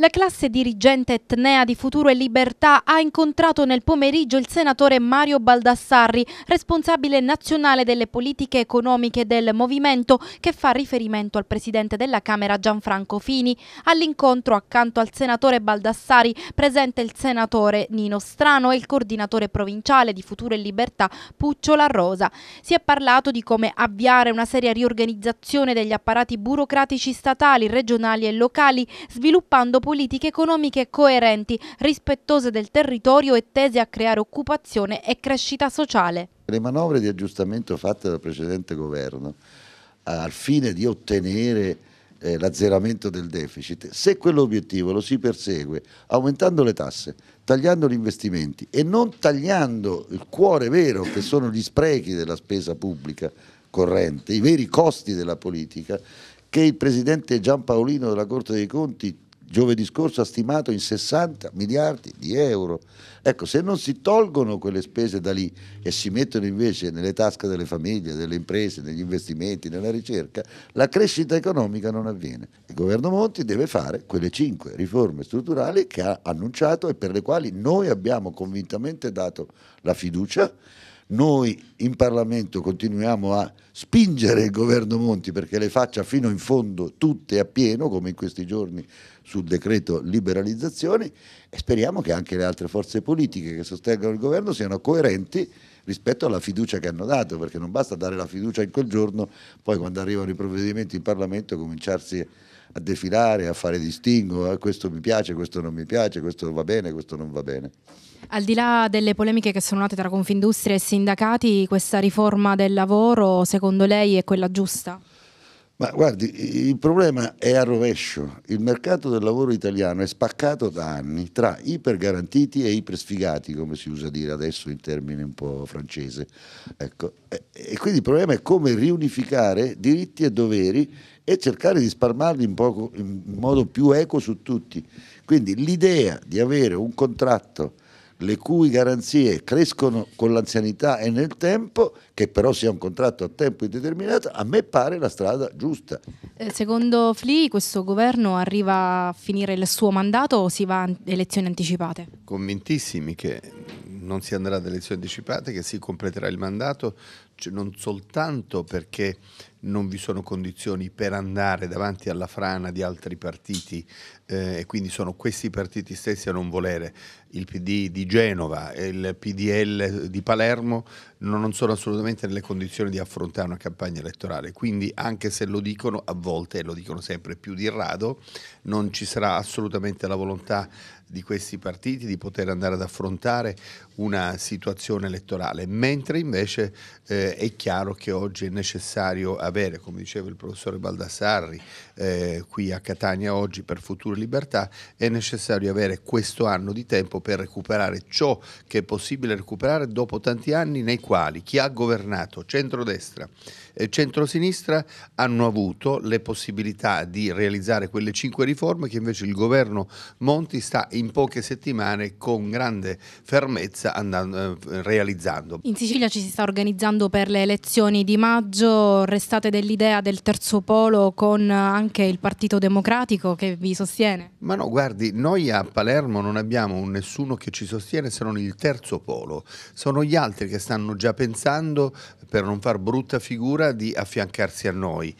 La classe dirigente etnea di Futuro e Libertà ha incontrato nel pomeriggio il senatore Mario Baldassarri, responsabile nazionale delle politiche economiche del movimento, che fa riferimento al presidente della Camera Gianfranco Fini. All'incontro accanto al senatore Baldassari presente il senatore Nino Strano e il coordinatore provinciale di Futuro e Libertà Puccio La Rosa. Si è parlato di come avviare una seria riorganizzazione degli apparati burocratici statali, regionali e locali, sviluppando politiche economiche coerenti, rispettose del territorio e tese a creare occupazione e crescita sociale. Le manovre di aggiustamento fatte dal precedente governo al fine di ottenere eh, l'azzeramento del deficit, se quell'obiettivo lo si persegue aumentando le tasse, tagliando gli investimenti e non tagliando il cuore vero che sono gli sprechi della spesa pubblica corrente, i veri costi della politica, che il presidente Giampaolino della Corte dei Conti giovedì scorso ha stimato in 60 miliardi di euro. Ecco, se non si tolgono quelle spese da lì e si mettono invece nelle tasche delle famiglie, delle imprese, negli investimenti, nella ricerca, la crescita economica non avviene. Il governo Monti deve fare quelle cinque riforme strutturali che ha annunciato e per le quali noi abbiamo convintamente dato la fiducia noi in Parlamento continuiamo a spingere il governo Monti perché le faccia fino in fondo tutte a pieno, come in questi giorni sul decreto liberalizzazioni, e speriamo che anche le altre forze politiche che sostengono il governo siano coerenti rispetto alla fiducia che hanno dato, perché non basta dare la fiducia in quel giorno, poi quando arrivano i provvedimenti in Parlamento cominciarsi a a defilare, a fare distingo, eh, ah, questo mi piace, questo non mi piace, questo va bene, questo non va bene. Al di là delle polemiche che sono nate tra Confindustria e sindacati, questa riforma del lavoro secondo lei è quella giusta? Ma guardi, il problema è a rovescio. Il mercato del lavoro italiano è spaccato da anni tra ipergarantiti e ipersfigati, come si usa dire adesso in termini un po' francese. Ecco. E quindi il problema è come riunificare diritti e doveri e cercare di spalmarli in, poco, in modo più eco su tutti. Quindi l'idea di avere un contratto le cui garanzie crescono con l'anzianità e nel tempo, che però sia un contratto a tempo indeterminato, a me pare la strada giusta. Eh, secondo Fli questo governo arriva a finire il suo mandato o si va a elezioni anticipate? Convintissimi che non si andrà ad elezioni anticipate, che si completerà il mandato, cioè non soltanto perché non vi sono condizioni per andare davanti alla frana di altri partiti eh, e quindi sono questi partiti stessi a non volere il PD di Genova e il PDL di Palermo non sono assolutamente nelle condizioni di affrontare una campagna elettorale. Quindi anche se lo dicono a volte, e lo dicono sempre più di rado, non ci sarà assolutamente la volontà di questi partiti di poter andare ad affrontare una situazione elettorale, mentre invece eh, è chiaro che oggi è necessario eh, avere, come diceva il professore Baldassarri eh, qui a Catania oggi per Future Libertà, è necessario avere questo anno di tempo per recuperare ciò che è possibile recuperare dopo tanti anni nei quali chi ha governato centrodestra e centrosinistra hanno avuto le possibilità di realizzare quelle cinque riforme che invece il governo Monti sta in poche settimane con grande fermezza andando, eh, realizzando. In Sicilia ci si sta organizzando per le elezioni di maggio, resta state dell'idea del terzo polo con eh, anche il Partito Democratico che vi sostiene? Ma no, guardi, noi a Palermo non abbiamo nessuno che ci sostiene se non il terzo polo. Sono gli altri che stanno già pensando, per non far brutta figura, di affiancarsi a noi.